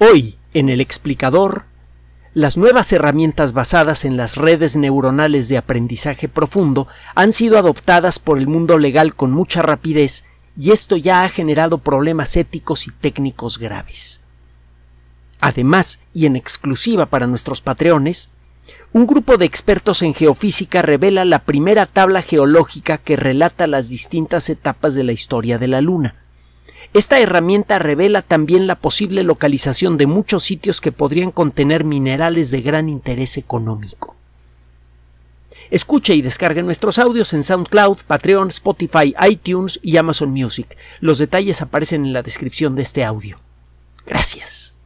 Hoy, en el explicador, las nuevas herramientas basadas en las redes neuronales de aprendizaje profundo han sido adoptadas por el mundo legal con mucha rapidez y esto ya ha generado problemas éticos y técnicos graves. Además, y en exclusiva para nuestros patreones, un grupo de expertos en geofísica revela la primera tabla geológica que relata las distintas etapas de la historia de la Luna. Esta herramienta revela también la posible localización de muchos sitios que podrían contener minerales de gran interés económico. Escuche y descargue nuestros audios en SoundCloud, Patreon, Spotify, iTunes y Amazon Music. Los detalles aparecen en la descripción de este audio. Gracias.